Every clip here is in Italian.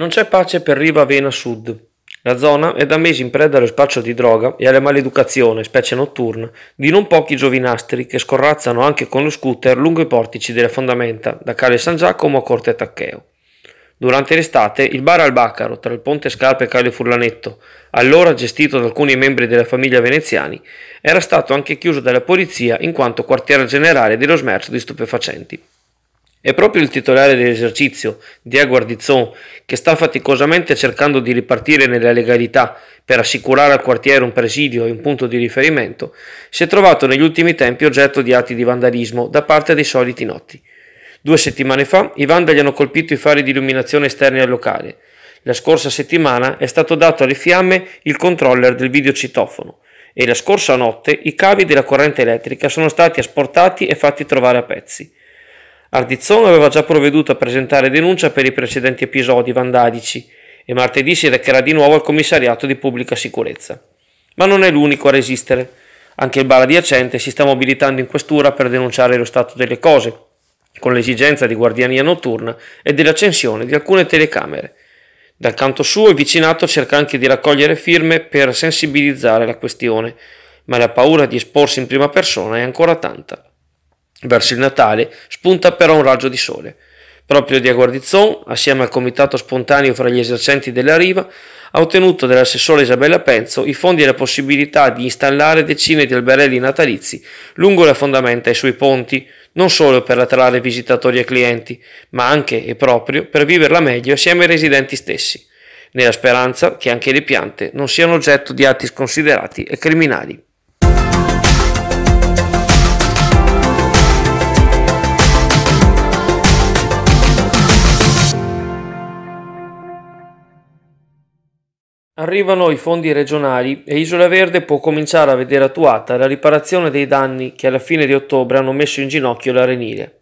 Non c'è pace per Riva Vena Sud. La zona è da mesi in preda allo spaccio di droga e alla maleducazione, specie notturna, di non pochi giovinastri che scorrazzano anche con lo scooter lungo i portici delle fondamenta, da Cale San Giacomo a Corte Taccheo. Durante l'estate, il bar al Baccaro, tra il Ponte Scarpe e Cale Furlanetto, allora gestito da alcuni membri della famiglia veneziani, era stato anche chiuso dalla polizia in quanto quartiere generale dello smercio di stupefacenti. È proprio il titolare dell'esercizio, Diego Ardizzon, che sta faticosamente cercando di ripartire nella legalità per assicurare al quartiere un presidio e un punto di riferimento, si è trovato negli ultimi tempi oggetto di atti di vandalismo da parte dei soliti notti. Due settimane fa i vandali hanno colpito i fari di illuminazione esterni al locale. La scorsa settimana è stato dato alle fiamme il controller del videocitofono e la scorsa notte i cavi della corrente elettrica sono stati asportati e fatti trovare a pezzi. Ardizzone aveva già provveduto a presentare denuncia per i precedenti episodi vandalici e martedì si recherà di nuovo al commissariato di pubblica sicurezza. Ma non è l'unico a resistere. Anche il bar adiacente si sta mobilitando in questura per denunciare lo stato delle cose, con l'esigenza di guardiania notturna e dell'accensione di alcune telecamere. Dal canto suo il vicinato cerca anche di raccogliere firme per sensibilizzare la questione, ma la paura di esporsi in prima persona è ancora tanta. Verso il Natale spunta però un raggio di sole. Proprio Diego Ardizzon, assieme al comitato spontaneo fra gli esercenti della Riva, ha ottenuto dall'assessore Isabella Penzo i fondi e la possibilità di installare decine di alberelli natalizi lungo le fondamenta e sui ponti, non solo per attrarre visitatori e clienti, ma anche e proprio per viverla meglio assieme ai residenti stessi, nella speranza che anche le piante non siano oggetto di atti sconsiderati e criminali. Arrivano i fondi regionali e Isola Verde può cominciare a vedere attuata la riparazione dei danni che alla fine di ottobre hanno messo in ginocchio l'arenile.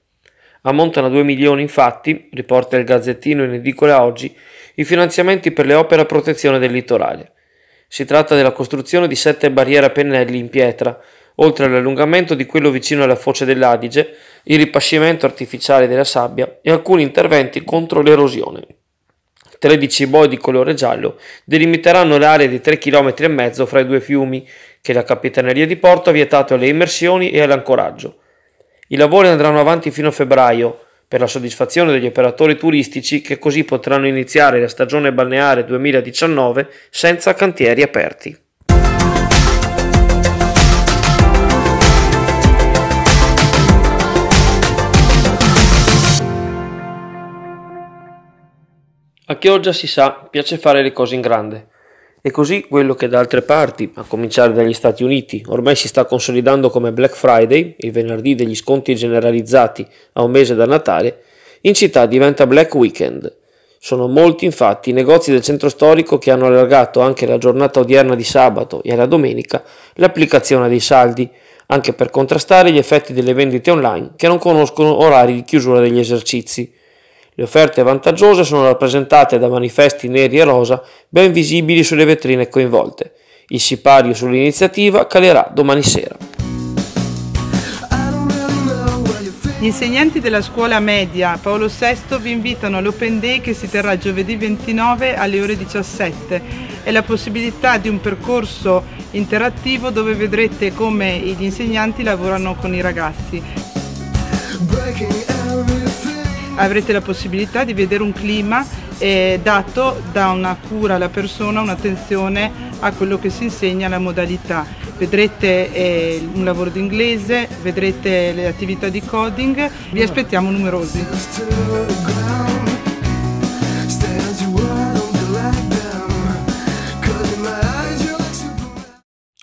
Ammontano a 2 milioni infatti, riporta il Gazzettino in edicola oggi, i finanziamenti per le opere a protezione del litorale. Si tratta della costruzione di sette barriere a pennelli in pietra, oltre all'allungamento di quello vicino alla foce dell'Adige, il ripascimento artificiale della sabbia e alcuni interventi contro l'erosione. 13 boi di colore giallo delimiteranno l'area di 3,5 km fra i due fiumi che la Capitaneria di Porto ha vietato alle immersioni e all'ancoraggio. I lavori andranno avanti fino a febbraio per la soddisfazione degli operatori turistici che così potranno iniziare la stagione balneare 2019 senza cantieri aperti. A Chioggia si sa piace fare le cose in grande e così quello che da altre parti, a cominciare dagli Stati Uniti, ormai si sta consolidando come Black Friday, il venerdì degli sconti generalizzati a un mese da Natale, in città diventa Black Weekend. Sono molti infatti i negozi del centro storico che hanno allargato anche la giornata odierna di sabato e la domenica l'applicazione dei saldi, anche per contrastare gli effetti delle vendite online che non conoscono orari di chiusura degli esercizi. Le offerte vantaggiose sono rappresentate da manifesti neri e rosa ben visibili sulle vetrine coinvolte. Il sipario sull'iniziativa calerà domani sera. Gli insegnanti della scuola media Paolo VI vi invitano all'Open Day che si terrà giovedì 29 alle ore 17 È la possibilità di un percorso interattivo dove vedrete come gli insegnanti lavorano con i ragazzi avrete la possibilità di vedere un clima eh, dato da una cura alla persona, un'attenzione a quello che si insegna, la modalità. Vedrete eh, un lavoro d'inglese, vedrete le attività di coding, vi aspettiamo numerosi.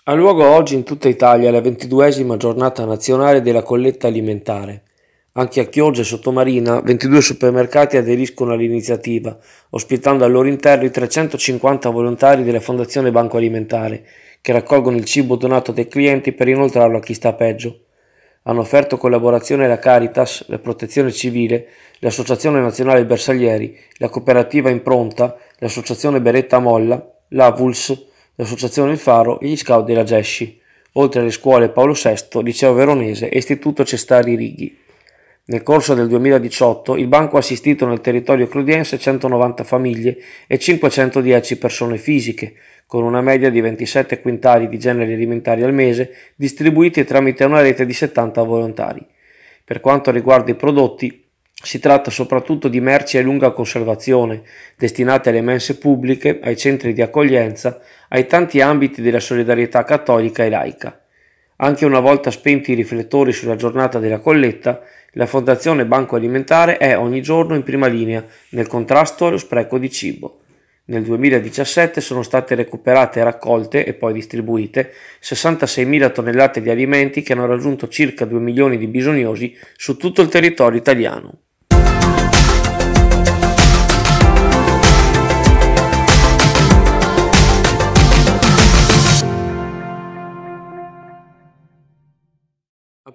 Ha luogo oggi in tutta Italia la ventiduesima giornata nazionale della colletta alimentare. Anche a Chioggia e Sottomarina 22 supermercati aderiscono all'iniziativa, ospitando al loro interno i 350 volontari della Fondazione Banco Alimentare, che raccolgono il cibo donato dai clienti per inoltrarlo a chi sta peggio. Hanno offerto collaborazione la Caritas, la Protezione Civile, l'Associazione Nazionale Bersaglieri, la Cooperativa Impronta, l'Associazione Beretta Molla, l'Avuls, l'Associazione Il Faro e gli Scout della Gesci, oltre alle scuole Paolo VI, Liceo Veronese e Istituto Cestari Righi. Nel corso del 2018 il banco ha assistito nel territorio cludiense 190 famiglie e 510 persone fisiche, con una media di 27 quintali di generi alimentari al mese distribuiti tramite una rete di 70 volontari. Per quanto riguarda i prodotti, si tratta soprattutto di merci a lunga conservazione, destinate alle mense pubbliche, ai centri di accoglienza, ai tanti ambiti della solidarietà cattolica e laica. Anche una volta spenti i riflettori sulla giornata della colletta, la Fondazione Banco Alimentare è ogni giorno in prima linea nel contrasto allo spreco di cibo. Nel 2017 sono state recuperate, raccolte e poi distribuite 66.000 tonnellate di alimenti che hanno raggiunto circa 2 milioni di bisognosi su tutto il territorio italiano.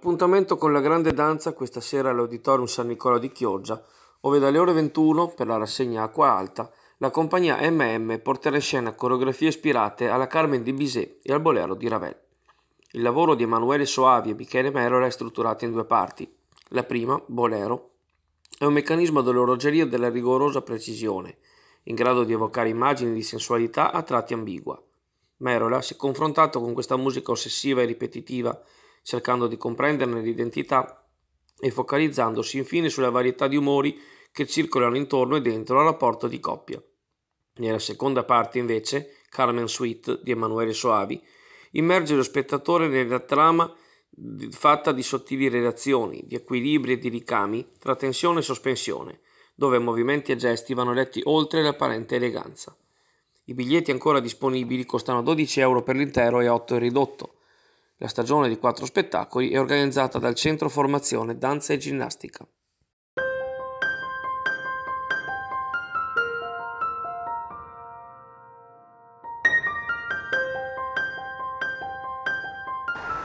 Appuntamento con la grande danza questa sera all'Auditorium San Nicola di Chioggia, ove dalle ore 21 per la rassegna Acqua Alta la compagnia MM porterà in scena coreografie ispirate alla Carmen di Bizet e al Bolero di Ravel. Il lavoro di Emanuele Soavi e Michele Merola è strutturato in due parti. La prima, Bolero, è un meccanismo dell'orologeria della rigorosa precisione, in grado di evocare immagini di sensualità a tratti ambigua. Merola, se confrontato con questa musica ossessiva e ripetitiva, cercando di comprenderne l'identità e focalizzandosi infine sulla varietà di umori che circolano intorno e dentro al rapporto di coppia. Nella seconda parte, invece, Carmen Sweet di Emanuele Soavi immerge lo spettatore nella trama fatta di sottili relazioni, di equilibri e di ricami tra tensione e sospensione, dove movimenti e gesti vanno letti oltre l'apparente eleganza. I biglietti ancora disponibili costano 12 euro per l'intero e 8 il ridotto. La stagione di quattro spettacoli è organizzata dal Centro Formazione Danza e Ginnastica.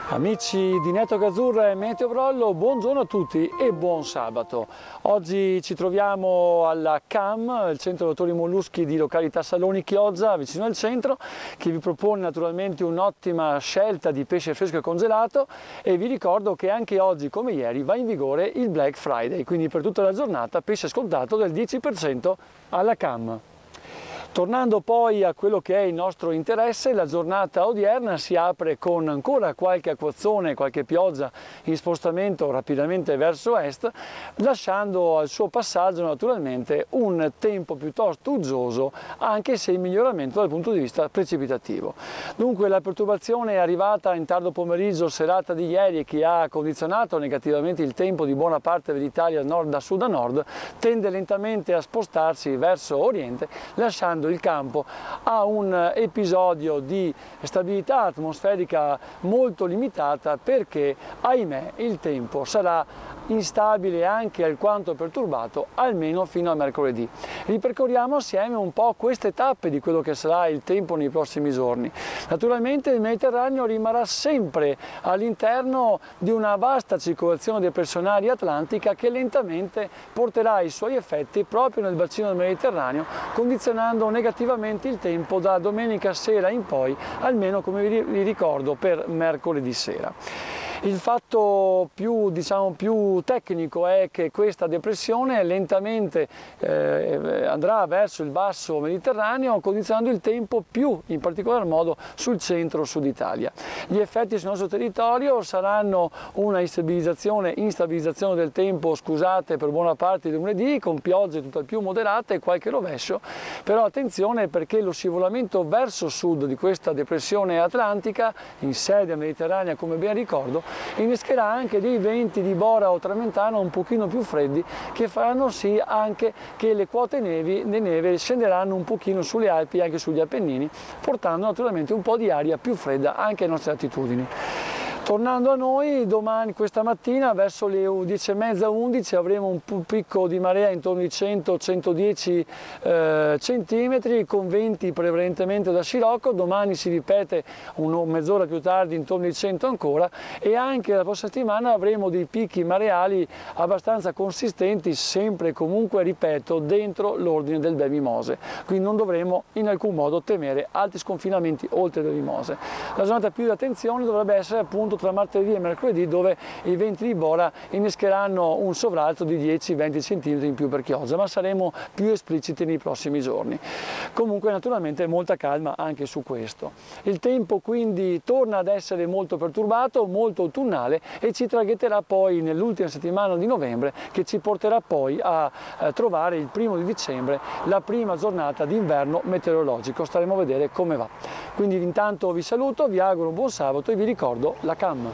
Amici di Netto Gazzurra e Meteo Brollo, buongiorno a tutti e buon sabato. Oggi ci troviamo alla CAM, il Centro Dottori Molluschi di località Saloni Chioggia, vicino al centro, che vi propone naturalmente un'ottima scelta di pesce fresco e congelato e vi ricordo che anche oggi, come ieri, va in vigore il Black Friday, quindi per tutta la giornata pesce scontato del 10% alla CAM. Tornando poi a quello che è il nostro interesse, la giornata odierna si apre con ancora qualche acquazzone, qualche pioggia in spostamento rapidamente verso est, lasciando al suo passaggio naturalmente un tempo piuttosto uggioso, anche se in miglioramento dal punto di vista precipitativo. Dunque la perturbazione è arrivata in tardo pomeriggio serata di ieri che ha condizionato negativamente il tempo di buona parte dell'Italia nord da sud a nord, tende lentamente a spostarsi verso oriente, lasciando quando il campo ha un episodio di stabilità atmosferica molto limitata perché ahimè il tempo sarà instabile e anche alquanto perturbato almeno fino a mercoledì. Ripercorriamo assieme un po' queste tappe di quello che sarà il tempo nei prossimi giorni. Naturalmente il Mediterraneo rimarrà sempre all'interno di una vasta circolazione depressionaria atlantica che lentamente porterà i suoi effetti proprio nel bacino del Mediterraneo condizionando negativamente il tempo da domenica sera in poi, almeno come vi ricordo per mercoledì sera. Il fatto più, diciamo, più tecnico è che questa depressione lentamente eh, andrà verso il basso mediterraneo condizionando il tempo più in particolar modo sul centro-sud Italia. Gli effetti sul nostro territorio saranno una instabilizzazione, instabilizzazione del tempo, scusate, per buona parte di lunedì, con piogge tutt'al più moderate e qualche rovescio, però attenzione perché lo scivolamento verso sud di questa depressione atlantica, in sedia mediterranea come ben ricordo, innescherà anche dei venti di Bora o Tramentano un pochino più freddi che faranno sì anche che le quote nevi, di neve scenderanno un pochino sulle Alpi e anche sugli Appennini, portando naturalmente un po' di aria più fredda anche alle nostre altitudini. Tornando a noi, domani, questa mattina, verso le 10 e mezza, 11 avremo un picco di marea intorno ai 100-110 eh, cm con venti prevalentemente da scirocco, domani si ripete mezz'ora più tardi intorno ai 100 ancora e anche la prossima settimana avremo dei picchi mareali abbastanza consistenti, sempre e comunque, ripeto, dentro l'ordine del bel mimose, quindi non dovremo in alcun modo temere altri sconfinamenti oltre le mimose. La giornata più di attenzione dovrebbe essere appunto soprattutto tra martedì e mercoledì dove i venti di Bora innescheranno un sovralto di 10-20 cm in più per Chioggia, ma saremo più espliciti nei prossimi giorni. Comunque naturalmente molta calma anche su questo. Il tempo quindi torna ad essere molto perturbato, molto autunnale e ci traghetterà poi nell'ultima settimana di novembre che ci porterà poi a eh, trovare il primo di dicembre la prima giornata d'inverno meteorologico. Staremo a vedere come va. Quindi intanto vi saluto, vi auguro un buon sabato e vi ricordo la casa 善吗？